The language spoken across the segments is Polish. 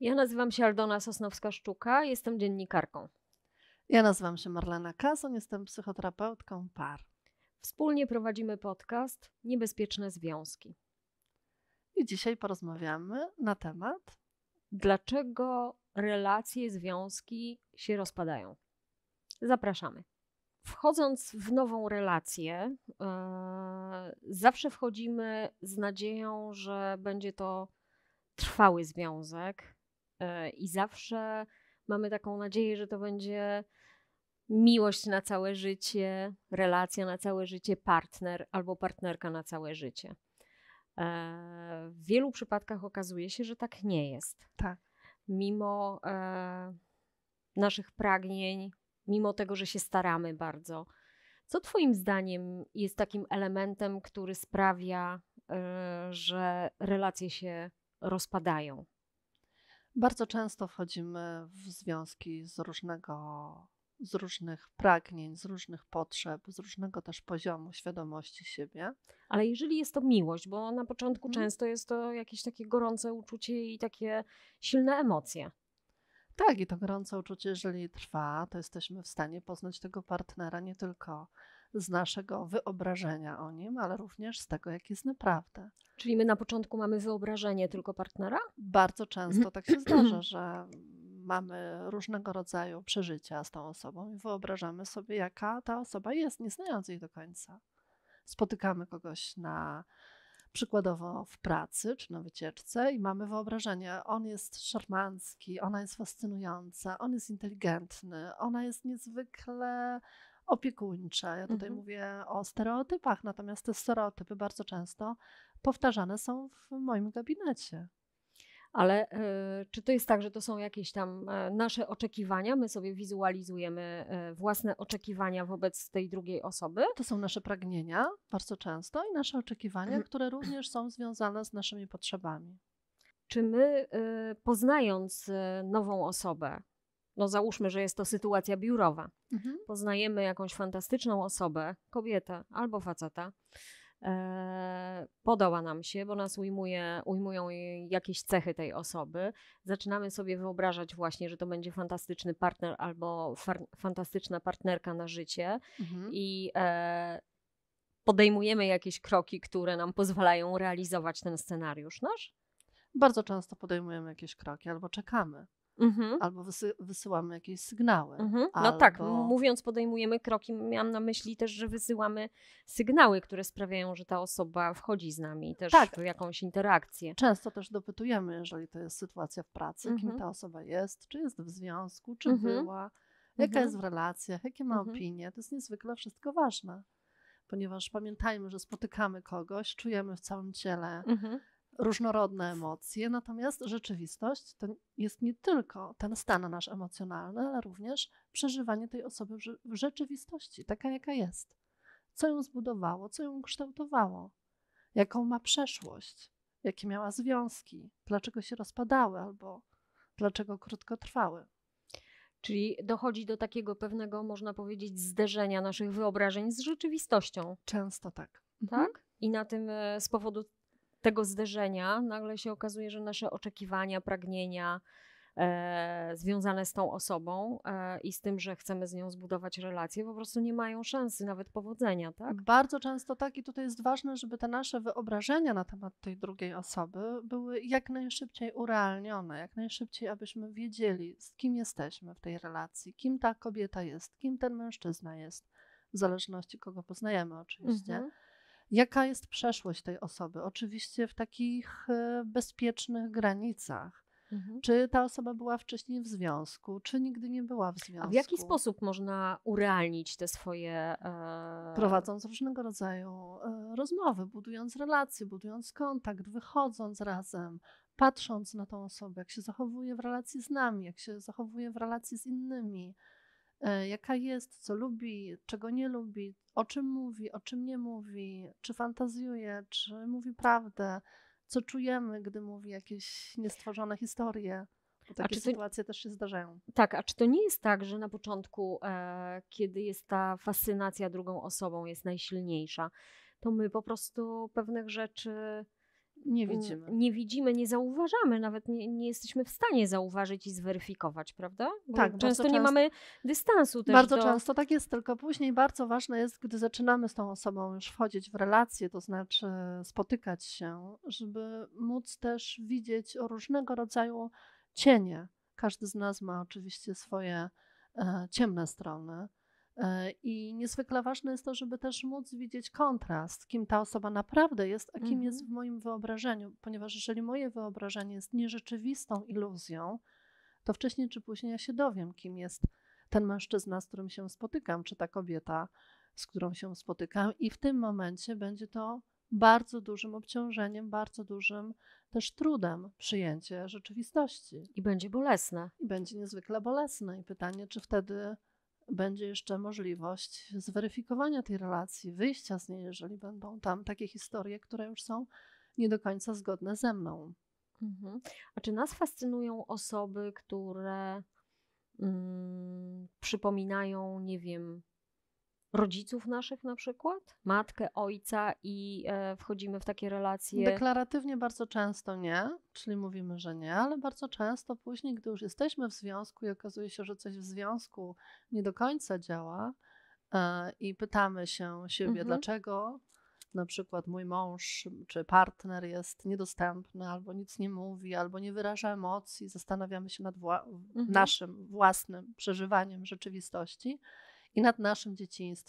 Ja nazywam się Aldona Sosnowska-Szczuka, jestem dziennikarką. Ja nazywam się Marlena Kason, jestem psychoterapeutką par. Wspólnie prowadzimy podcast Niebezpieczne Związki. I dzisiaj porozmawiamy na temat dlaczego relacje, związki się rozpadają. Zapraszamy. Wchodząc w nową relację, yy, zawsze wchodzimy z nadzieją, że będzie to trwały związek, E, I zawsze mamy taką nadzieję, że to będzie miłość na całe życie, relacja na całe życie, partner albo partnerka na całe życie. E, w wielu przypadkach okazuje się, że tak nie jest. Tak. Mimo e, naszych pragnień, mimo tego, że się staramy bardzo. Co Twoim zdaniem jest takim elementem, który sprawia, że relacje się rozpadają? Bardzo często wchodzimy w związki z różnego, z różnych pragnień, z różnych potrzeb, z różnego też poziomu świadomości siebie. Ale jeżeli jest to miłość, bo na początku hmm. często jest to jakieś takie gorące uczucie i takie silne emocje. Tak, i to gorące uczucie, jeżeli trwa, to jesteśmy w stanie poznać tego partnera nie tylko z naszego wyobrażenia o nim, ale również z tego, jak jest naprawdę. Czyli my na początku mamy wyobrażenie tylko partnera? Bardzo często tak się zdarza, że mamy różnego rodzaju przeżycia z tą osobą i wyobrażamy sobie, jaka ta osoba jest, nie znając jej do końca. Spotykamy kogoś na przykładowo w pracy czy na wycieczce i mamy wyobrażenie, on jest szarmancki, ona jest fascynująca, on jest inteligentny, ona jest niezwykle opiekuńcze. Ja tutaj mhm. mówię o stereotypach, natomiast te stereotypy bardzo często powtarzane są w moim gabinecie. Ale e, czy to jest tak, że to są jakieś tam e, nasze oczekiwania? My sobie wizualizujemy e, własne oczekiwania wobec tej drugiej osoby? To są nasze pragnienia bardzo często i nasze oczekiwania, mhm. które również są związane z naszymi potrzebami. Czy my, poznając nową osobę, no załóżmy, że jest to sytuacja biurowa. Mhm. Poznajemy jakąś fantastyczną osobę, kobietę albo faceta. E, podoba nam się, bo nas ujmuje, ujmują jakieś cechy tej osoby. Zaczynamy sobie wyobrażać właśnie, że to będzie fantastyczny partner albo far, fantastyczna partnerka na życie mhm. i e, podejmujemy jakieś kroki, które nam pozwalają realizować ten scenariusz nasz. Bardzo często podejmujemy jakieś kroki albo czekamy. Mhm. Albo wysy wysyłamy jakieś sygnały. Mhm. No tak, albo... tak, mówiąc podejmujemy kroki, miałam na myśli też, że wysyłamy sygnały, które sprawiają, że ta osoba wchodzi z nami też tak. w jakąś interakcję. Często też dopytujemy, jeżeli to jest sytuacja w pracy, mhm. kim ta osoba jest, czy jest w związku, czy mhm. była, jaka mhm. jest w relacjach, jakie ma mhm. opinie. To jest niezwykle wszystko ważne ponieważ pamiętajmy, że spotykamy kogoś, czujemy w całym ciele mhm różnorodne emocje, natomiast rzeczywistość to jest nie tylko ten stan nasz emocjonalny, ale również przeżywanie tej osoby w rzeczywistości, taka jaka jest. Co ją zbudowało, co ją kształtowało, jaką ma przeszłość, jakie miała związki, dlaczego się rozpadały albo dlaczego krótko trwały. Czyli dochodzi do takiego pewnego, można powiedzieć, zderzenia naszych wyobrażeń z rzeczywistością. Często tak. Tak? Mhm. I na tym e, z powodu tego zderzenia nagle się okazuje, że nasze oczekiwania, pragnienia e, związane z tą osobą e, i z tym, że chcemy z nią zbudować relacje, po prostu nie mają szansy nawet powodzenia, tak? Bardzo często tak i tutaj jest ważne, żeby te nasze wyobrażenia na temat tej drugiej osoby były jak najszybciej urealnione, jak najszybciej, abyśmy wiedzieli, z kim jesteśmy w tej relacji, kim ta kobieta jest, kim ten mężczyzna jest, w zależności kogo poznajemy oczywiście. Mhm jaka jest przeszłość tej osoby. Oczywiście w takich e, bezpiecznych granicach. Mhm. Czy ta osoba była wcześniej w związku, czy nigdy nie była w związku? A w jaki sposób można urealnić te swoje. E... Prowadząc różnego rodzaju e, rozmowy, budując relacje, budując kontakt, wychodząc razem, patrząc na tą osobę, jak się zachowuje w relacji z nami, jak się zachowuje w relacji z innymi. E, jaka jest, co lubi, czego nie lubi, o czym mówi, o czym nie mówi, czy fantazjuje, czy mówi prawdę, co czujemy, gdy mówi jakieś niestworzone historie. Bo takie sytuacje też się zdarzają. Tak, a czy to nie jest tak, że na początku, e, kiedy jest ta fascynacja drugą osobą, jest najsilniejsza, to my po prostu pewnych rzeczy nie mm, widzimy. Nie widzimy, nie zauważamy, nawet nie, nie jesteśmy w stanie zauważyć i zweryfikować, prawda? Bo tak, często, często nie mamy dystansu też Bardzo do... często tak jest, tylko później bardzo ważne jest, gdy zaczynamy z tą osobą już wchodzić w relacje, to znaczy spotykać się, żeby móc też widzieć różnego rodzaju cienie. Każdy z nas ma oczywiście swoje e, ciemne strony E, I niezwykle ważne jest to, żeby też móc widzieć kontrast, kim ta osoba naprawdę jest, a kim mhm. jest w moim wyobrażeniu, ponieważ jeżeli moje wyobrażenie jest nierzeczywistą iluzją, to wcześniej czy później ja się dowiem, kim jest ten mężczyzna, z którym się spotykam, czy ta kobieta, z którą się spotykam, i w tym momencie będzie to bardzo dużym obciążeniem, bardzo dużym też trudem przyjęcie rzeczywistości. I będzie bolesne. I będzie niezwykle bolesne. I pytanie, czy wtedy będzie jeszcze możliwość zweryfikowania tej relacji, wyjścia z niej, jeżeli będą tam takie historie, które już są nie do końca zgodne ze mną. Mhm. A czy nas fascynują osoby, które mm, przypominają, nie wiem, rodziców naszych na przykład, matkę, ojca i e, wchodzimy w takie relacje? Deklaratywnie bardzo często nie, czyli mówimy, że nie, ale bardzo często później, gdy już jesteśmy w związku i okazuje się, że coś w związku nie do końca działa e, i pytamy się siebie, mhm. dlaczego na przykład mój mąż czy partner jest niedostępny, albo nic nie mówi, albo nie wyraża emocji, zastanawiamy się nad wła- mhm. naszym własnym przeżywaniem rzeczywistości i nad naszym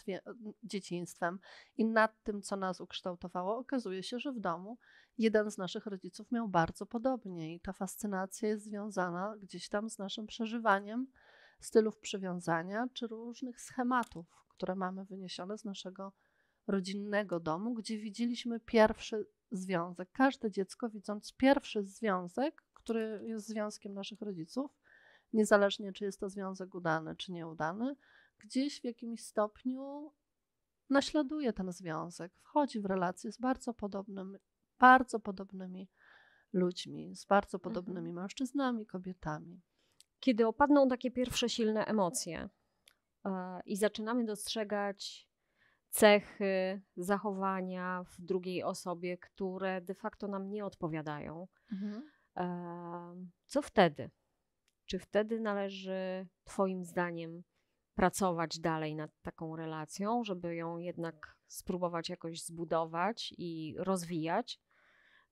e, dzieciństwem i nad tym, co nas ukształtowało, okazuje się, że w domu jeden z naszych rodziców miał bardzo podobnie i ta fascynacja jest związana gdzieś tam z naszym przeżywaniem stylów przywiązania czy różnych schematów, które mamy wyniesione z naszego rodzinnego domu, gdzie widzieliśmy pierwszy związek. Każde dziecko, widząc pierwszy związek, który jest związkiem naszych rodziców, niezależnie czy jest to związek udany czy nieudany, gdzieś w jakimś stopniu naśladuje ten związek, wchodzi w relacje z bardzo podobnymi, bardzo podobnymi ludźmi, z bardzo podobnymi mhm. mężczyznami, kobietami. Kiedy opadną takie pierwsze silne emocje e, i zaczynamy dostrzegać cechy, zachowania w drugiej osobie, które de facto nam nie odpowiadają, mhm. E, co wtedy? Czy wtedy należy, Twoim zdaniem, pracować dalej nad taką relacją, żeby ją jednak spróbować jakoś zbudować i rozwijać,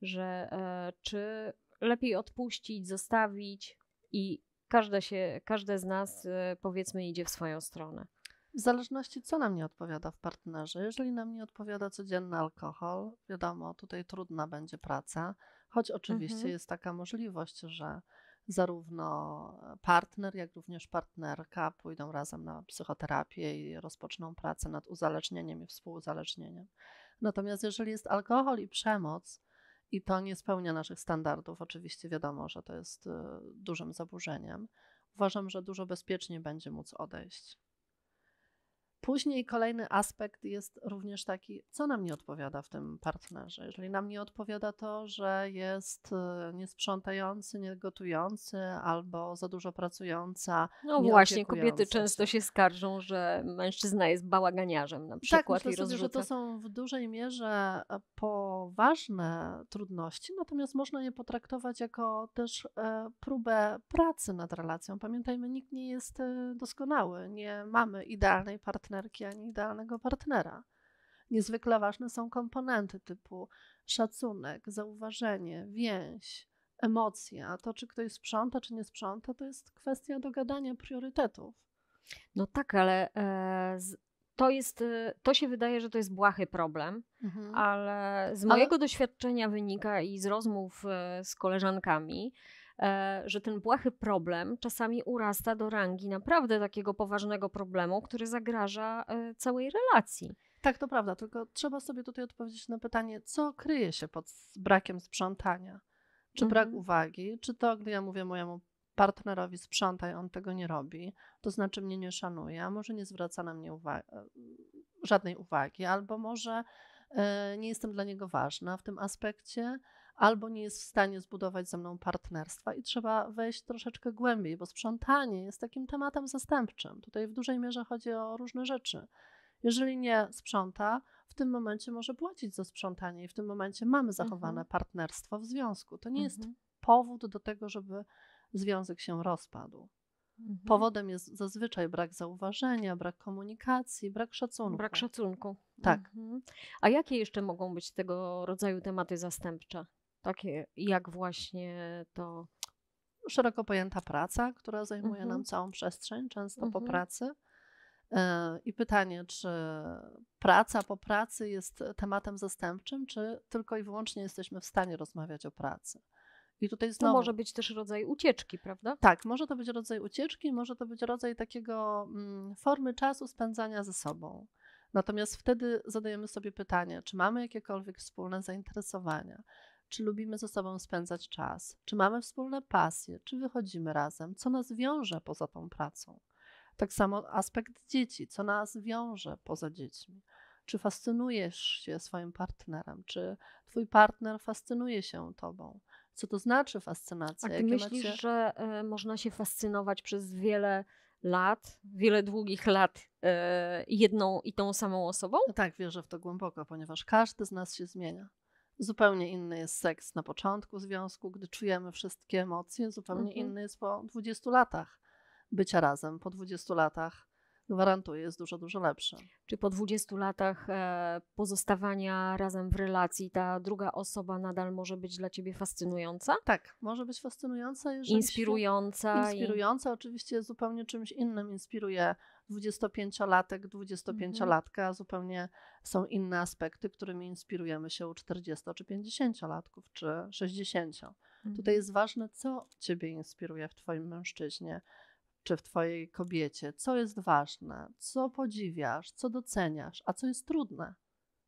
że e, czy lepiej odpuścić, zostawić i każde, się, każde z nas e, powiedzmy idzie w swoją stronę. W zależności co nam nie odpowiada w partnerze. Jeżeli nam nie odpowiada codzienny alkohol, wiadomo, tutaj trudna będzie praca, choć oczywiście mhm. jest taka możliwość, że zarówno e, partner, jak również partnerka pójdą razem na psychoterapię i rozpoczną pracę nad uzależnieniem i współuzależnieniem. Natomiast jeżeli jest alkohol i przemoc, i to nie spełnia naszych standardów, oczywiście wiadomo, że to jest e, dużym zaburzeniem, uważam, że dużo bezpieczniej będzie móc odejść. Później kolejny aspekt jest również taki, co nam nie odpowiada w tym partnerze. Jeżeli nam nie odpowiada to, że jest e, niesprzątający, niegotujący albo za dużo pracująca. No właśnie, kobiety często się skarżą, że mężczyzna jest bałaganiarzem na tak, przykład. Tak, myślę i sobie, że to są w dużej mierze e, poważne trudności, natomiast można je potraktować jako też e, próbę pracy nad relacją. Pamiętajmy, nikt nie jest doskonały, nie mamy idealnej partnerki partnerki, ani idealnego partnera. Niezwykle ważne są komponenty typu szacunek, zauważenie, więź, emocje, a to, czy ktoś sprząta, czy nie sprząta, to jest kwestia dogadania priorytetów. No tak, ale e, to jest, e, to się wydaje, że to jest błahy problem, mhm. ale z mojego ale... doświadczenia wynika i z rozmów e, z koleżankami, E, że ten błahy problem czasami urasta do rangi naprawdę takiego poważnego problemu, który zagraża e, całej relacji. Tak, to prawda, tylko trzeba sobie tutaj odpowiedzieć na pytanie, co kryje się pod brakiem sprzątania? Czy mhm. brak uwagi? Czy to, gdy ja mówię mojemu partnerowi sprzątaj, on tego nie robi, to znaczy mnie nie szanuje, a może nie zwraca na mnie e, żadnej uwagi, albo może nie jestem dla niego ważna w tym aspekcie, albo nie jest w stanie zbudować ze mną partnerstwa i trzeba wejść troszeczkę głębiej, bo sprzątanie jest takim tematem zastępczym. Tutaj w dużej mierze chodzi o różne rzeczy. Jeżeli nie sprząta, w tym momencie może płacić za sprzątanie i w tym momencie mamy zachowane mhm. partnerstwo w związku. To nie mhm. jest powód do tego, żeby związek się rozpadł. Mhm. Powodem jest zazwyczaj brak zauważenia, brak komunikacji, brak szacunku. Brak szacunku. Tak. Mhm. A jakie jeszcze mogą być tego rodzaju tematy zastępcze? takie jak właśnie to. Szeroko pojęta praca, która zajmuje mhm. nam całą przestrzeń, często mhm. po pracy. E, I pytanie, czy praca po pracy jest tematem zastępczym, czy tylko i wyłącznie jesteśmy w stanie rozmawiać o pracy? I tutaj znowu, to może być też rodzaj ucieczki, prawda? Tak, może to być rodzaj ucieczki, może to być rodzaj takiego mm, formy czasu spędzania ze sobą. Natomiast wtedy zadajemy sobie pytanie, czy mamy jakiekolwiek wspólne zainteresowania, czy lubimy ze sobą spędzać czas? Czy mamy wspólne pasje? Czy wychodzimy razem? Co nas wiąże poza tą pracą? Tak samo aspekt dzieci, co nas wiąże poza dziećmi. Czy fascynujesz się swoim partnerem? Czy twój partner fascynuje się tobą? Co to znaczy fascynacja? A ty myślisz, macie... że y, można się fascynować przez wiele lat, wiele długich lat y, jedną i tą samą osobą? No tak, wierzę w to głęboko, ponieważ każdy z nas się zmienia. Zupełnie inny jest seks na początku związku, gdy czujemy wszystkie emocje, zupełnie mhm. inny jest po 20 latach bycia razem, po 20 latach gwarantuję, jest dużo, dużo lepsze. Czy po 20 latach e, pozostawania razem w relacji ta druga osoba nadal może być dla ciebie fascynująca? Tak, może być fascynująca. Jeżeli inspirująca. Się, inspirująca, i... oczywiście zupełnie czymś innym inspiruje 25-latek, 25-latka, mhm. zupełnie są inne aspekty, którymi inspirujemy się u 40 czy 50-latków, czy 60. Mhm. Tutaj jest ważne, co ciebie inspiruje w twoim mężczyźnie czy w Twojej kobiecie, co jest ważne, co podziwiasz, co doceniasz, a co jest trudne,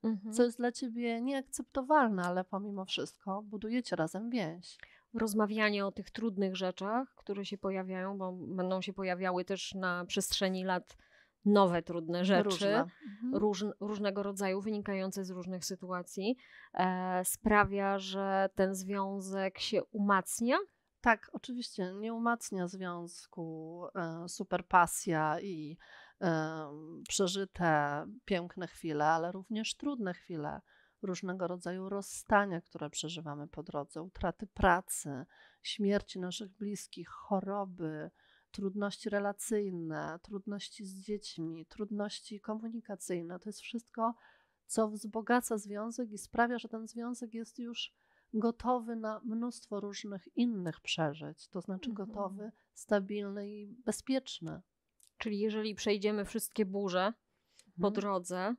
mhm. co jest dla Ciebie nieakceptowalne, ale pomimo wszystko budujecie razem więź. Rozmawianie o tych trudnych rzeczach, które się pojawiają, bo będą się pojawiały też na przestrzeni lat nowe trudne rzeczy, Różne. Mhm. róż, różnego rodzaju, wynikające z różnych sytuacji, e, sprawia, że ten związek się umacnia, tak, oczywiście. Nie umacnia związku e, superpasja super pasja i przeżyte piękne chwile, ale również trudne chwile, różnego rodzaju rozstania, które przeżywamy po drodze, utraty pracy, śmierci naszych bliskich, choroby, trudności relacyjne, trudności z dziećmi, trudności komunikacyjne. To jest wszystko, co wzbogaca związek i sprawia, że ten związek jest już gotowy na mnóstwo różnych innych przeżyć, to znaczy mhm. gotowy, stabilny i bezpieczny. Czyli jeżeli przejdziemy wszystkie burze po mhm. drodze,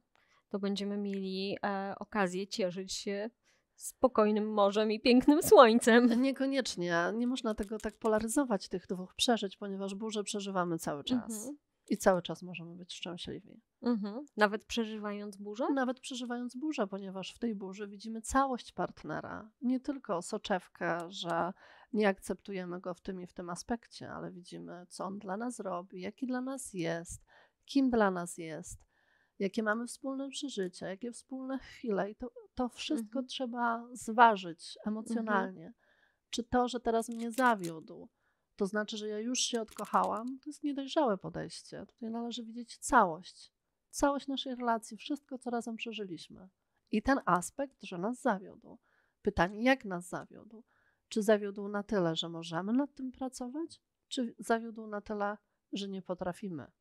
to będziemy mieli e, okazję cieszyć się spokojnym morzem i pięknym słońcem. Niekoniecznie. Nie można tego tak polaryzować, tych dwóch przeżyć, ponieważ burze przeżywamy cały czas. Mhm. I cały czas możemy być szczęśliwi. Mhm. Nawet przeżywając burzę? Nawet przeżywając burzę, ponieważ w tej burzy widzimy całość partnera. Nie tylko soczewkę, że nie akceptujemy go w tym i w tym aspekcie, ale widzimy, co on dla nas robi, jaki dla nas jest, kim dla nas jest, jakie mamy wspólne przeżycia, jakie wspólne chwile. I to, to wszystko mhm. trzeba zważyć emocjonalnie. Mhm. Czy to, że teraz mnie zawiódł, to znaczy, że ja już się odkochałam, to jest niedojrzałe podejście. Tutaj należy widzieć całość, całość naszej relacji, wszystko, co razem przeżyliśmy. I ten aspekt, że nas zawiódł. Pytanie, jak nas zawiódł? Czy zawiódł na tyle, że możemy nad tym pracować, czy zawiódł na tyle, że nie potrafimy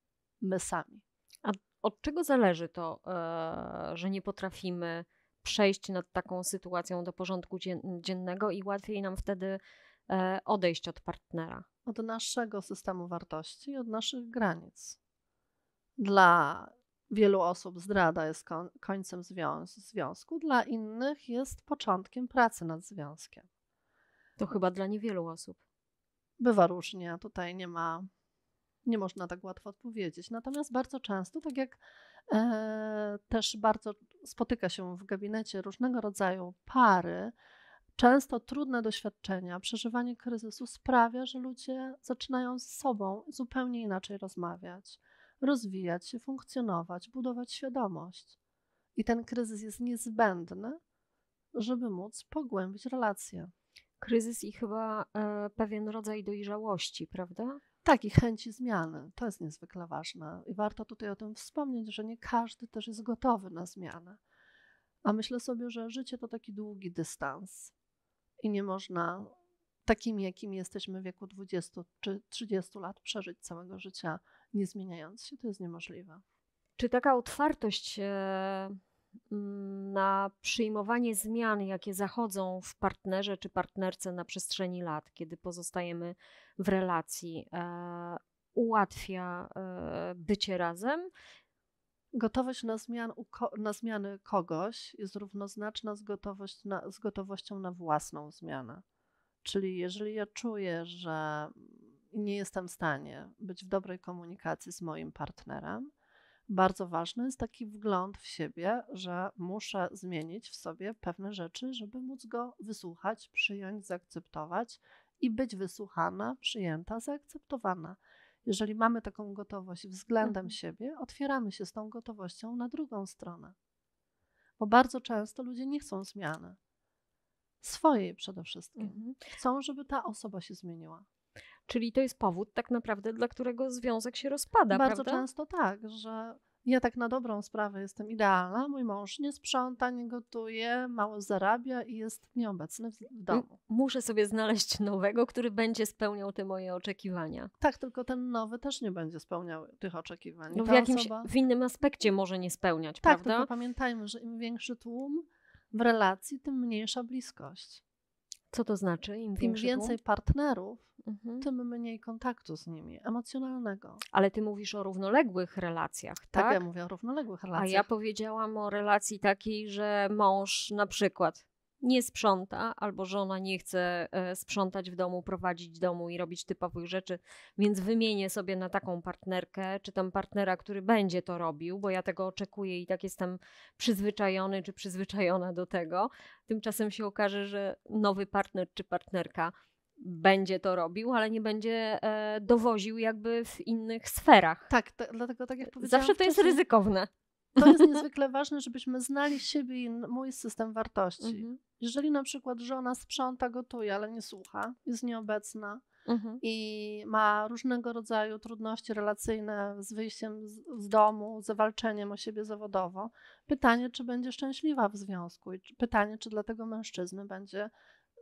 my sami? A od czego zależy to, e, że nie potrafimy przejść nad taką sytuacją do porządku dziennego i łatwiej nam wtedy E, odejść od partnera? Od naszego systemu wartości, od naszych granic. Dla wielu osób zdrada jest końcem związku, dla innych jest początkiem pracy nad związkiem. To chyba dla niewielu osób. Bywa różnie, tutaj nie ma, nie można tak łatwo odpowiedzieć. Natomiast bardzo często, tak jak e, też bardzo spotyka się w gabinecie różnego rodzaju pary, Często trudne doświadczenia, przeżywanie kryzysu sprawia, że ludzie zaczynają z sobą zupełnie inaczej rozmawiać, rozwijać się, funkcjonować, budować świadomość. I ten kryzys jest niezbędny, żeby móc pogłębić relacje. Kryzys i chyba e, pewien rodzaj dojrzałości, prawda? Tak, i chęci zmiany. To jest niezwykle ważne. I warto tutaj o tym wspomnieć, że nie każdy też jest gotowy na zmianę. A myślę sobie, że życie to taki długi dystans i nie można takim jakim jesteśmy w wieku 20 czy 30 lat przeżyć całego życia nie zmieniając się. To jest niemożliwe. Czy taka otwartość e, mm, na przyjmowanie zmian, jakie zachodzą w partnerze czy partnerce na przestrzeni lat, kiedy pozostajemy w relacji, e, ułatwia e, bycie razem Gotowość na, zmian, na zmiany kogoś jest równoznaczna z, gotowość na, z gotowością na własną zmianę. Czyli jeżeli ja czuję, że nie jestem w stanie być w dobrej komunikacji z moim partnerem, bardzo ważny jest taki wgląd w siebie, że muszę zmienić w sobie pewne rzeczy, żeby móc go wysłuchać, przyjąć, zaakceptować i być wysłuchana, przyjęta, zaakceptowana. Jeżeli mamy taką gotowość względem mhm. siebie, otwieramy się z tą gotowością na drugą stronę. Bo bardzo często ludzie nie chcą zmiany. Swojej przede wszystkim. Mhm. Chcą, żeby ta osoba się zmieniła. Czyli to jest powód tak naprawdę, dla którego związek się rozpada, Bardzo prawda? często tak, że ja tak na dobrą sprawę jestem idealna. Mój mąż nie sprząta, nie gotuje, mało zarabia i jest nieobecny w domu. Muszę sobie znaleźć nowego, który będzie spełniał te moje oczekiwania. Tak, tylko ten nowy też nie będzie spełniał tych oczekiwań. No w jakimś osoba... w innym aspekcie może nie spełniać, tak, prawda? Tak, tylko pamiętajmy, że im większy tłum w relacji, tym mniejsza bliskość. Co to znaczy? Im, Im więcej partnerów, mhm. tym mniej kontaktu z nimi, emocjonalnego. Ale ty mówisz o równoległych relacjach, tak? Tak, ja mówię o równoległych relacjach. A ja powiedziałam o relacji takiej, że mąż na przykład nie sprząta, albo żona nie chce e, sprzątać w domu, prowadzić domu i robić typowych rzeczy, więc wymienię sobie na taką partnerkę, czy tam partnera, który będzie to robił, bo ja tego oczekuję i tak jestem przyzwyczajony czy przyzwyczajona do tego. Tymczasem się okaże, że nowy partner czy partnerka będzie to robił, ale nie będzie e, dowoził jakby w innych sferach. Tak, dlatego tak jak powiedziałam Zawsze to wcześniej, jest ryzykowne to jest niezwykle ważne, żebyśmy znali siebie i mój system wartości. Mhm. Jeżeli na przykład żona sprząta, gotuje, ale nie słucha, jest nieobecna mhm. i ma różnego rodzaju trudności relacyjne z wyjściem z, z domu, ze walczeniem o siebie zawodowo, pytanie, czy będzie szczęśliwa w związku i czy, pytanie, czy dla tego mężczyzny będzie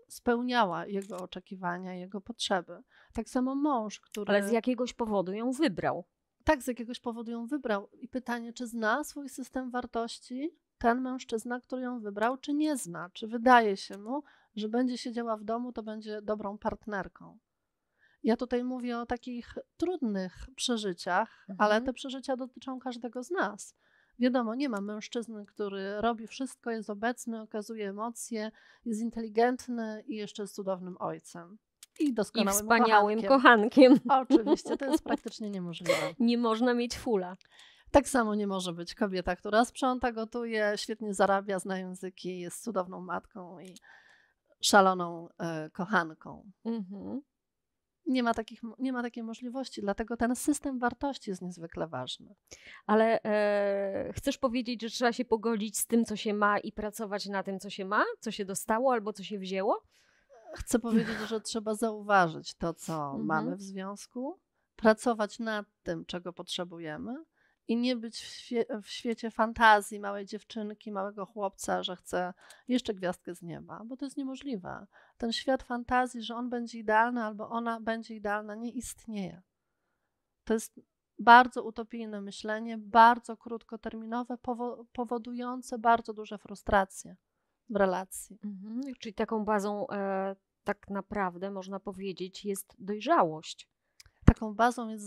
spełniała jego oczekiwania, jego potrzeby. Tak samo mąż, który. Ale z jakiegoś powodu ją wybrał tak z jakiegoś powodu ją wybrał. I pytanie, czy zna swój system wartości ten mężczyzna, który ją wybrał, czy nie zna? Czy wydaje się mu, że będzie siedziała w domu, to będzie dobrą partnerką? Ja tutaj mówię o takich trudnych przeżyciach, mhm. ale te przeżycia dotyczą każdego z nas. Wiadomo, nie ma mężczyzny, który robi wszystko, jest obecny, okazuje emocje, jest inteligentny i jeszcze jest cudownym ojcem i doskonałym I wspaniałym kochankiem. kochankiem. Oczywiście, to jest praktycznie niemożliwe. Nie można mieć fula. Tak samo nie może być kobieta, która sprząta, gotuje, świetnie zarabia, zna języki, jest cudowną matką i szaloną y, kochanką. Mhm. Nie ma, takich, nie ma takiej możliwości, dlatego ten system wartości jest niezwykle ważny. Ale e, chcesz powiedzieć, że trzeba się pogodzić z tym, co się ma i pracować na tym, co się ma, co się dostało albo co się wzięło? chcę powiedzieć, że trzeba zauważyć to, co mhm. mamy w związku, pracować nad tym, czego potrzebujemy i nie być w, świe w, świecie fantazji małej dziewczynki, małego chłopca, że chce jeszcze gwiazdkę z nieba, bo to jest niemożliwe. Ten świat fantazji, że on będzie idealny albo ona będzie idealna, nie istnieje. To jest bardzo utopijne myślenie, bardzo krótkoterminowe, powo powodujące bardzo duże frustracje w relacji. Mhm. Czyli taką bazą e, tak naprawdę można powiedzieć jest dojrzałość. Taką bazą jest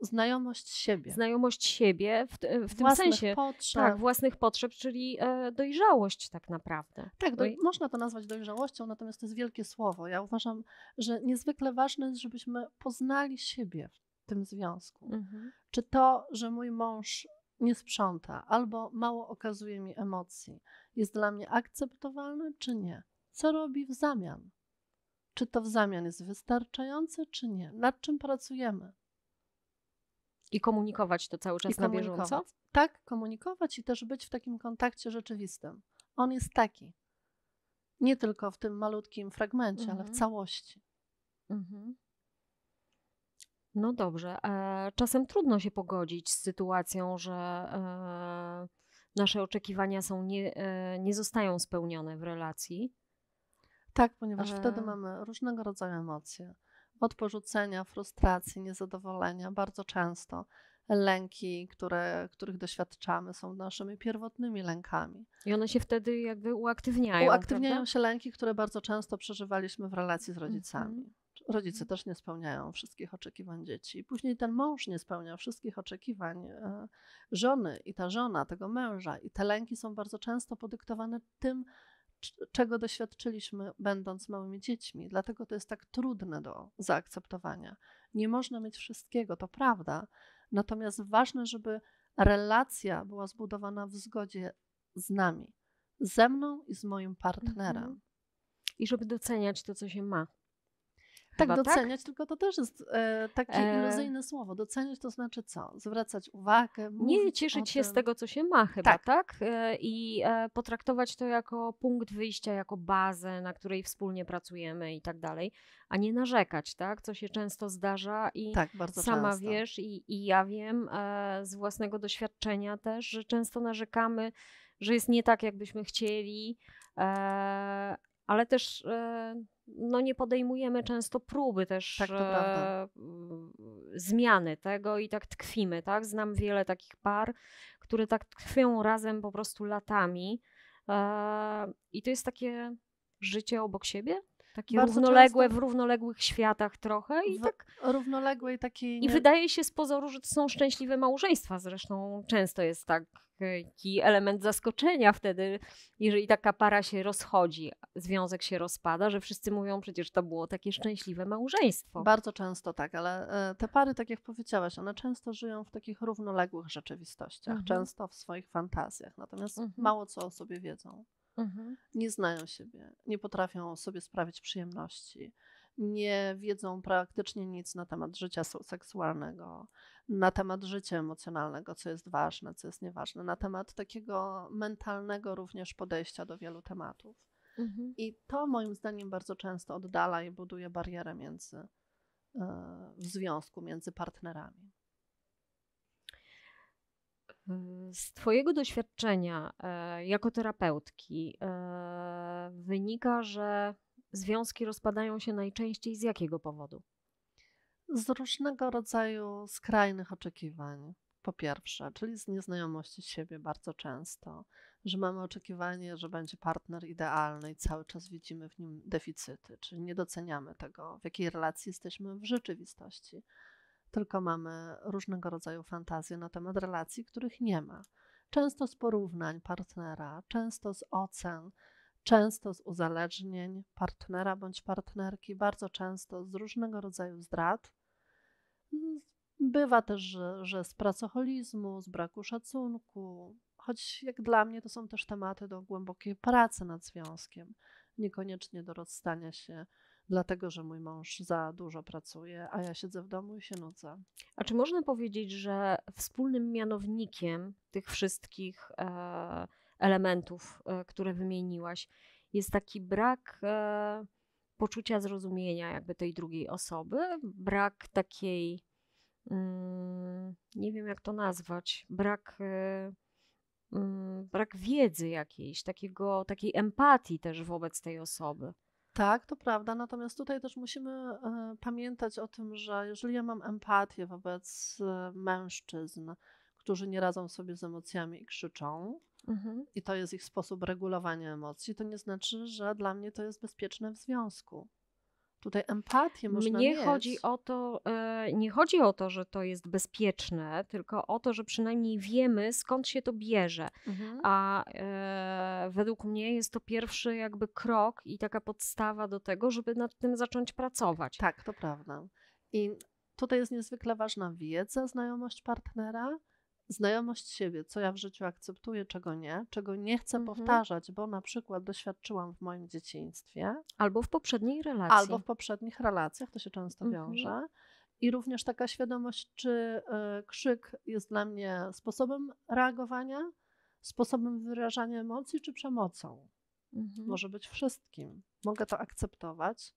znajomość siebie. Znajomość siebie w, w tym sensie. Potrzeb. Tak, własnych potrzeb, czyli e, dojrzałość tak naprawdę. Tak, no do, można to nazwać dojrzałością, natomiast to jest wielkie słowo. Ja uważam, że niezwykle ważne jest, żebyśmy poznali siebie w tym związku. Mhm. Czy to, że mój mąż nie sprząta albo mało okazuje mi emocji, jest dla mnie akceptowalne, czy nie? Co robi w zamian? Czy to w zamian jest wystarczające, czy nie? Nad czym pracujemy? I komunikować to cały czas na bieżąco? Tak, komunikować i też być w takim kontakcie rzeczywistym. On jest taki. Nie tylko w tym malutkim fragmencie, mhm. ale w mhm. całości. Mhm. No dobrze. E, czasem trudno się pogodzić z sytuacją, że e, nasze oczekiwania są nie, e, nie zostają spełnione w relacji. Tak, ponieważ e... wtedy mamy różnego rodzaju emocje. Od porzucenia, frustracji, niezadowolenia, bardzo często lęki, które, których doświadczamy, są naszymi pierwotnymi lękami. I one się wtedy jakby uaktywniają. Uaktywniają prawda? się lęki, które bardzo często przeżywaliśmy w relacji z mhm. rodzicami rodzice mhm. też nie spełniają wszystkich oczekiwań dzieci. Później ten mąż nie spełnia wszystkich oczekiwań e, żony i ta żona, tego męża. I te lęki są bardzo często podyktowane tym, czego doświadczyliśmy, będąc małymi dziećmi. Dlatego to jest tak trudne do zaakceptowania. Nie można mieć wszystkiego, to prawda. Natomiast ważne, żeby relacja była zbudowana w zgodzie z nami, ze mną i z moim partnerem. Mhm. I żeby doceniać to, co się ma. Tak, Chyba, tak? doceniać, tak? tylko to też jest e, takie e... iluzyjne słowo. Doceniać to znaczy co? Zwracać uwagę, Nie cieszyć się z tego, co się ma chyba, tak? tak? E, I e, potraktować to jako punkt wyjścia, jako bazę, na której wspólnie pracujemy i tak dalej, a nie narzekać, tak? Co się często zdarza i tak, sama często. wiesz i, i ja wiem e, z własnego doświadczenia też, że często narzekamy, że jest nie tak, jakbyśmy chcieli, e, ale też no nie podejmujemy często próby też tak, e, zmiany tego i tak tkwimy, tak? Znam wiele takich par, które tak tkwią razem po prostu latami e, i to jest takie życie obok siebie, takie Bardzo równoległe, często... w równoległych światach trochę i w tak... Równoległe i takie... I wydaje się że to są szczęśliwe małżeństwa, zresztą często jest tak, e, taki element zaskoczenia wtedy, jeżeli taka para się rozchodzi, związek się rozpada, że wszyscy mówią przecież to było takie szczęśliwe małżeństwo. Bardzo często tak, ale e, te pary, tak jak powiedziałaś, one często żyją w takich równoległych rzeczywistościach, mhm. często w swoich fantazjach, natomiast mhm. mało co o sobie wiedzą. Mhm. Nie znają siebie, nie potrafią sobie sprawić przyjemności, nie wiedzą praktycznie nic na temat życia seksualnego, na temat życia emocjonalnego, co jest ważne, co jest nieważne, na temat takiego mentalnego również podejścia do wielu tematów. Mhm. I to moim zdaniem bardzo często oddala i buduje barierę między, e, w związku między partnerami. Mm, z Twojego doświadczenia e, jako terapeutki e, wynika, że związki rozpadają się najczęściej z jakiego powodu? Z różnego rodzaju skrajnych oczekiwań. Po pierwsze, czyli z nieznajomości siebie bardzo często, że mamy oczekiwanie, że będzie partner idealny i cały czas widzimy w nim deficyty, czyli nie doceniamy tego, w jakiej relacji jesteśmy w rzeczywistości tylko mamy różnego rodzaju fantazje na temat relacji, których nie ma. Często z porównań partnera, często z ocen, często z uzależnień partnera bądź partnerki, bardzo często z różnego rodzaju zdrad. Bywa też, że, że z pracocholizmu, z braku szacunku, choć jak dla mnie to są też tematy do głębokiej pracy nad związkiem, niekoniecznie do rozstania się dlatego że mój mąż za dużo pracuje, a ja siedzę w domu i się nudzę. A czy można powiedzieć, że wspólnym mianownikiem tych wszystkich e, elementów, e, które wymieniłaś, jest taki brak e, poczucia zrozumienia jakby tej drugiej osoby, brak takiej, mm, nie wiem jak to nazwać, brak mm, brak wiedzy jakiejś, takiego, takiej empatii też wobec tej osoby. Tak, to prawda. Natomiast tutaj też musimy e, pamiętać o tym, że jeżeli ja mam empatię wobec e, mężczyzn, którzy nie radzą sobie z emocjami i krzyczą, mhm. i to jest ich sposób regulowania emocji, to nie znaczy, że dla mnie to jest bezpieczne w związku. Tutaj empatię można Mnie mieć. chodzi o to, e, nie chodzi o to, że to jest bezpieczne, tylko o to, że przynajmniej wiemy, skąd się to bierze. Mhm. A e, według mnie jest to pierwszy jakby krok i taka podstawa do tego, żeby nad tym zacząć pracować. Tak, to prawda. I tutaj jest niezwykle ważna wiedza, znajomość partnera, znajomość siebie, co ja w życiu akceptuję, czego nie, czego nie chcę mhm. powtarzać, bo na przykład doświadczyłam w moim dzieciństwie. Albo w poprzedniej relacji. Albo w poprzednich relacjach, to się często mhm. wiąże. I również taka świadomość, czy y, krzyk jest dla mnie sposobem reagowania, sposobem wyrażania emocji, czy przemocą. Mhm. Może być wszystkim. Mogę to akceptować,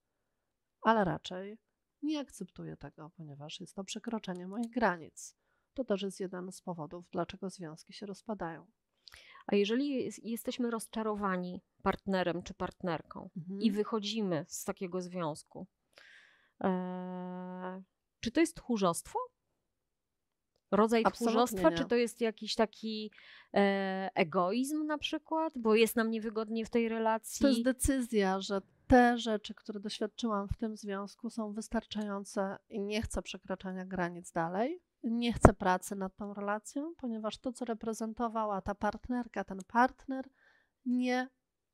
ale raczej nie akceptuję tego, ponieważ jest to przekroczenie moich granic to też jest jeden z powodów, dlaczego związki się rozpadają. A jeżeli jesteśmy rozczarowani partnerem czy partnerką mhm. i wychodzimy z takiego związku, e, czy to jest tchórzostwo? Rodzaj Absolutnie tchórzostwa, nie. czy to jest jakiś taki e, egoizm na przykład, bo jest nam niewygodnie w tej relacji? To jest decyzja, że te rzeczy, które doświadczyłam w tym związku, są wystarczające i nie chcę przekraczania granic dalej nie chcę pracy nad tą relacją, ponieważ to, co reprezentowała ta partnerka, ten partner, nie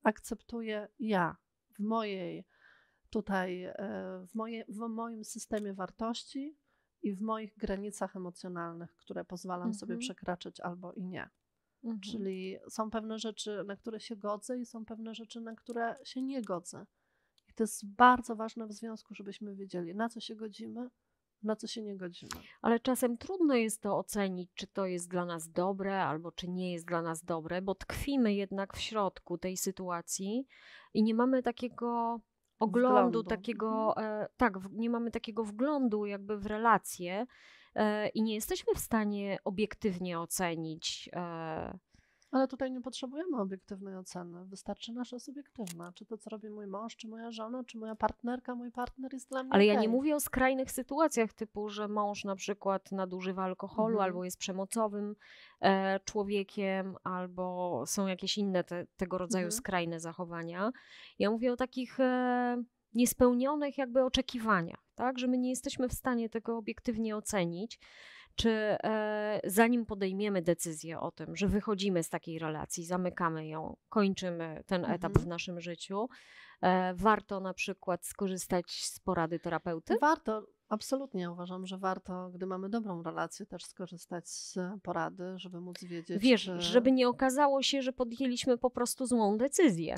akceptuję ja w mojej tutaj, e, w, moje, w moim systemie wartości i w moich granicach emocjonalnych, które pozwalam mhm. sobie przekraczać albo i nie. Mhm. Czyli są pewne rzeczy, na które się godzę, i są pewne rzeczy, na które się nie godzę. I to jest bardzo ważne w związku, żebyśmy wiedzieli, na co się godzimy, na co się nie godzimy. Ale czasem trudno jest to ocenić, czy to jest dla nas dobre, albo czy nie jest dla nas dobre, bo tkwimy jednak w środku tej sytuacji i nie mamy takiego oglądu, wglądu. takiego, mhm. e, tak, nie mamy takiego wglądu jakby w relacje e, i nie jesteśmy w stanie obiektywnie ocenić. E, ale tutaj nie potrzebujemy obiektywnej oceny. Wystarczy nasza subiektywna. Czy to, co robi mój mąż, czy moja żona, czy moja partnerka, mój partner jest dla mnie. Ale okay. ja nie mówię o skrajnych sytuacjach, typu, że mąż na przykład nadużywa alkoholu, mhm. albo jest przemocowym e, człowiekiem, albo są jakieś inne te, tego rodzaju mhm. skrajne zachowania. Ja mówię o takich. E, niespełnionych jakby oczekiwaniach, tak? że my nie jesteśmy w stanie tego obiektywnie ocenić, czy e, zanim podejmiemy decyzję o tym, że wychodzimy z takiej relacji, zamykamy ją, kończymy ten mhm. etap w naszym życiu, e, warto na przykład skorzystać z porady terapeuty? Warto, Absolutnie uważam, że warto, gdy mamy dobrą relację, też skorzystać z porady, żeby móc wiedzieć. Wiesz, czy... żeby nie okazało się, że podjęliśmy po prostu złą decyzję.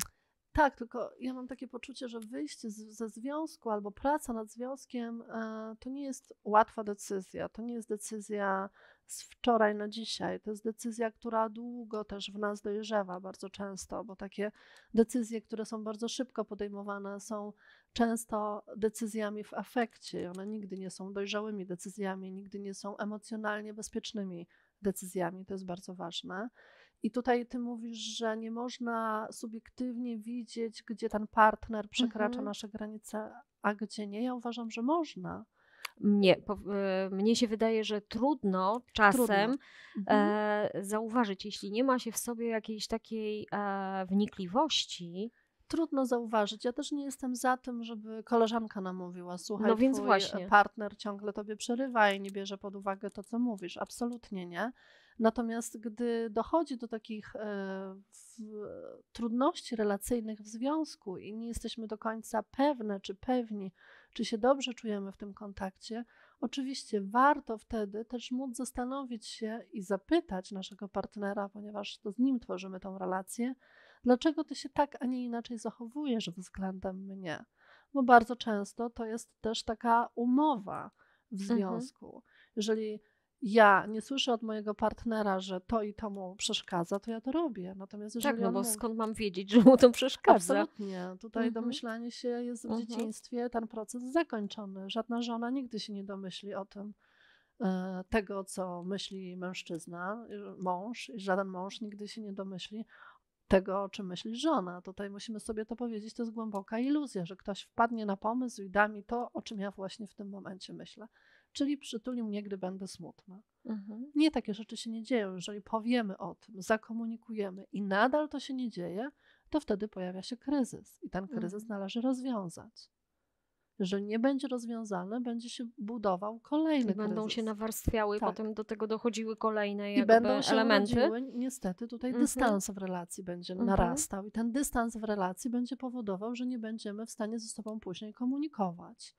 Tak, tylko ja mam takie poczucie, że wyjście z, ze związku albo praca nad związkiem e, to nie jest łatwa decyzja. To nie jest decyzja z wczoraj na dzisiaj. To jest decyzja, która długo też w nas dojrzewa bardzo często, bo takie decyzje, które są bardzo szybko podejmowane, są często decyzjami w afekcie. One nigdy nie są dojrzałymi decyzjami, nigdy nie są emocjonalnie bezpiecznymi decyzjami. To jest bardzo ważne. I tutaj ty mówisz, że nie można subiektywnie widzieć, gdzie ten partner przekracza mhm. nasze granice, a gdzie nie. Ja uważam, że można. Nie, po, y, mnie się wydaje, że trudno czasem trudno. Mhm. E, zauważyć, jeśli nie ma się w sobie jakiejś takiej e, wnikliwości, trudno zauważyć. Ja też nie jestem za tym, żeby koleżanka nam mówiła, słuchaj, no więc twój właśnie. partner ciągle tobie przerywa i nie bierze pod uwagę to, co mówisz. Absolutnie nie. Natomiast gdy dochodzi do takich e, trudności relacyjnych w związku i nie jesteśmy do końca pewne czy pewni, czy się dobrze czujemy w tym kontakcie, oczywiście warto wtedy też móc zastanowić się i zapytać naszego partnera, ponieważ to z nim tworzymy tą relację, dlaczego ty się tak, a nie inaczej zachowujesz względem mnie. Bo bardzo często to jest też taka umowa w mhm. związku. Mhm. Jeżeli ja nie słyszę od mojego partnera, że to i to mu przeszkadza, to ja to robię. Natomiast tak, jeżeli tak, no bo mówi... skąd mam wiedzieć, że mu to przeszkadza? Absolutnie. Tutaj mhm. domyślanie się jest w mhm. dzieciństwie ten proces zakończony. Żadna żona nigdy się nie domyśli o tym, e, tego, co myśli mężczyzna, y, mąż, i żaden mąż nigdy się nie domyśli tego, o czym myśli żona. Tutaj musimy sobie to powiedzieć, to jest głęboka iluzja, że ktoś wpadnie na pomysł i da mi to, o czym ja właśnie w tym momencie myślę czyli przytulił mnie, gdy będę smutna. Mhm. Nie, takie rzeczy się nie dzieją. Jeżeli powiemy o tym, zakomunikujemy i nadal to się nie dzieje, to wtedy pojawia się kryzys i ten kryzys mhm. należy rozwiązać. Jeżeli nie będzie rozwiązany, będzie się budował kolejny I będą kryzys. się nawarstwiały, tak. potem do tego dochodziły kolejne jakby I będą się elementy. Rodziły, niestety tutaj mhm. dystans w relacji będzie mhm. narastał i ten dystans w relacji będzie powodował, że nie będziemy w stanie ze sobą później komunikować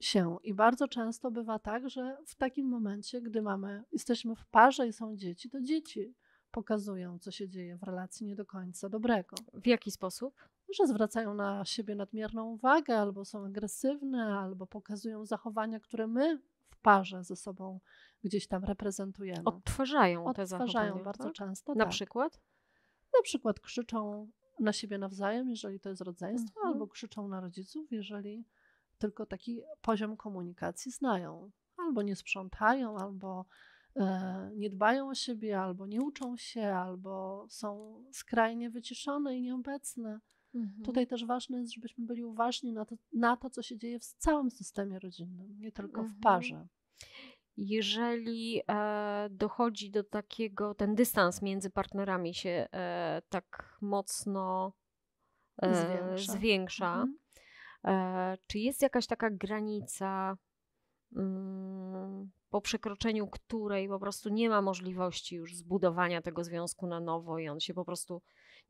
się. I bardzo często bywa tak, że w takim momencie, gdy mamy, jesteśmy w parze i są dzieci, to dzieci pokazują, co się dzieje w relacji nie do końca dobrego. W jaki sposób? Że zwracają na siebie nadmierną uwagę, albo są agresywne, albo pokazują zachowania, które my w parze ze sobą gdzieś tam reprezentujemy. Odtwarzają, Odtwarzają te zachowania. bardzo tak? często. Na tak. przykład? Na przykład krzyczą na siebie nawzajem, jeżeli to jest rodzeństwo, mhm. albo krzyczą na rodziców, jeżeli tylko taki poziom komunikacji znają. Albo nie sprzątają, albo e, nie dbają o siebie, albo nie uczą się, albo są skrajnie wyciszone i nieobecne. Mhm. Tutaj też ważne jest, żebyśmy byli uważni na to, na to, co się dzieje w całym systemie rodzinnym, nie tylko mhm. w parze. Jeżeli e, dochodzi do takiego, ten dystans między partnerami się e, tak mocno e, zwiększa, zwiększa mhm. E, czy jest jakaś taka granica, mm, po przekroczeniu której po prostu nie ma możliwości już zbudowania tego związku na nowo i on się po prostu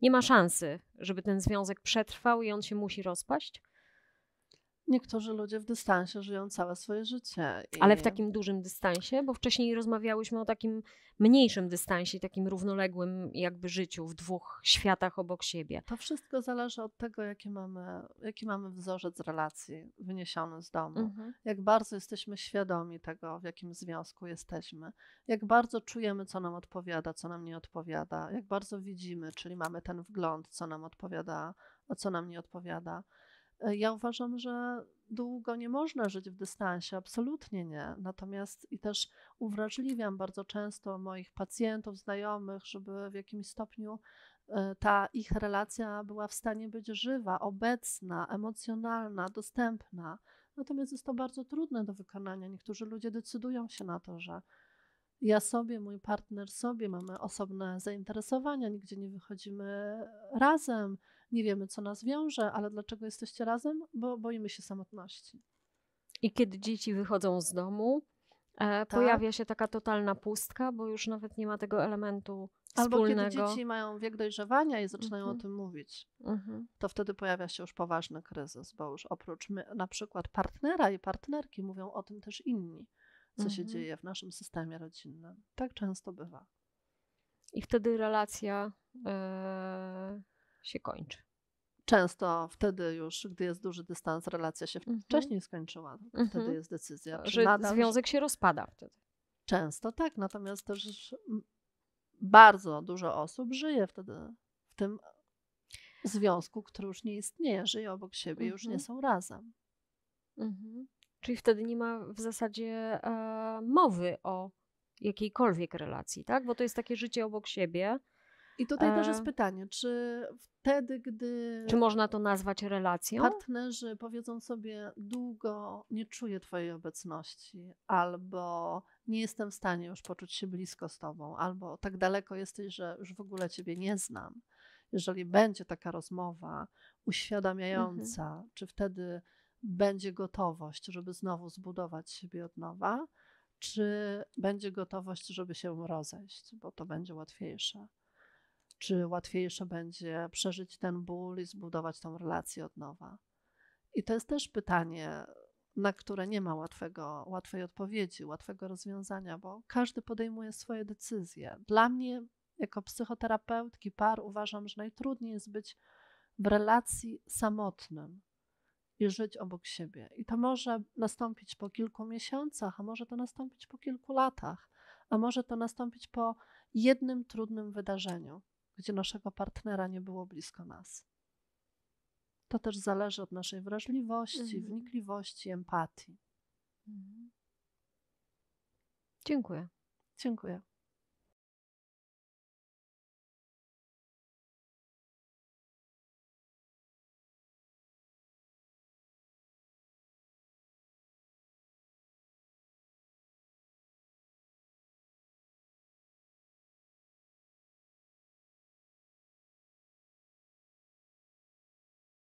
nie ma szansy, żeby ten związek przetrwał i on się musi rozpaść? Niektórzy ludzie w dystansie żyją całe swoje życie. I... Ale w takim dużym dystansie, bo wcześniej rozmawiałyśmy o takim mniejszym dystansie, takim równoległym jakby życiu w dwóch światach obok siebie. To wszystko zależy od tego, jaki mamy, jaki mamy wzorzec relacji wyniesiony z domu. Mhm. Jak bardzo jesteśmy świadomi tego, w jakim związku jesteśmy. Jak bardzo czujemy, co nam odpowiada, co nam nie odpowiada. Jak bardzo widzimy, czyli mamy ten wgląd, co nam odpowiada, a co nam nie odpowiada. E, ja uważam, że długo nie można żyć w dystansie, absolutnie nie. Natomiast i też uwrażliwiam bardzo często moich pacjentów, znajomych, żeby w jakimś stopniu e, ta ich relacja była w stanie być żywa, obecna, emocjonalna, dostępna. Natomiast jest to bardzo trudne do wykonania. Niektórzy ludzie decydują się na to, że ja sobie, mój partner sobie, mamy osobne zainteresowania, nigdzie nie wychodzimy razem nie wiemy, co nas wiąże, ale dlaczego jesteście razem? Bo boimy się samotności. I kiedy dzieci wychodzą z domu, e, tak. pojawia się taka totalna pustka, bo już nawet nie ma tego elementu wspólnego. Albo kiedy dzieci mają wiek dojrzewania i zaczynają mhm. o tym mówić, mhm. to wtedy pojawia się już poważny kryzys, bo już oprócz my, na przykład partnera i partnerki mówią o tym też inni, co mhm. się dzieje w naszym systemie rodzinnym. Tak często bywa. I wtedy relacja. Yy się kończy. Często wtedy już, gdy jest duży dystans, relacja się mhm. wcześniej skończyła. Mhm. Wtedy jest decyzja. Że nadal... związek się rozpada wtedy. Często tak, natomiast też bardzo dużo osób żyje wtedy w tym związku, który już nie istnieje, żyje obok siebie, mhm. już nie mhm. są razem. Mhm. Czyli wtedy nie ma w zasadzie e, mowy o jakiejkolwiek relacji, tak? Bo to jest takie życie obok siebie. I tutaj też jest e. pytanie, czy wtedy, gdy. Czy można to nazwać relacją? Partnerzy powiedzą sobie, długo nie czuję Twojej obecności, albo nie jestem w stanie już poczuć się blisko z Tobą, albo tak daleko jesteś, że już w ogóle Ciebie nie znam. Jeżeli będzie taka rozmowa uświadamiająca, mhm. czy wtedy będzie gotowość, żeby znowu zbudować siebie od nowa, czy będzie gotowość, żeby się rozejść, bo to będzie łatwiejsze czy łatwiejsze będzie przeżyć ten ból i zbudować tą relację od nowa. I to jest też pytanie, na które nie ma łatwego, łatwej odpowiedzi, łatwego rozwiązania, bo każdy podejmuje swoje decyzje. Dla mnie, jako psychoterapeutki par, uważam, że najtrudniej jest być w relacji samotnym i żyć obok siebie. I to może nastąpić po kilku miesiącach, a może to nastąpić po kilku latach, a może to nastąpić po jednym trudnym wydarzeniu gdzie naszego partnera nie było blisko nas. To też zależy od naszej wrażliwości, mhm. wnikliwości, empatii. Mhm. Dziękuję. Dziękuję.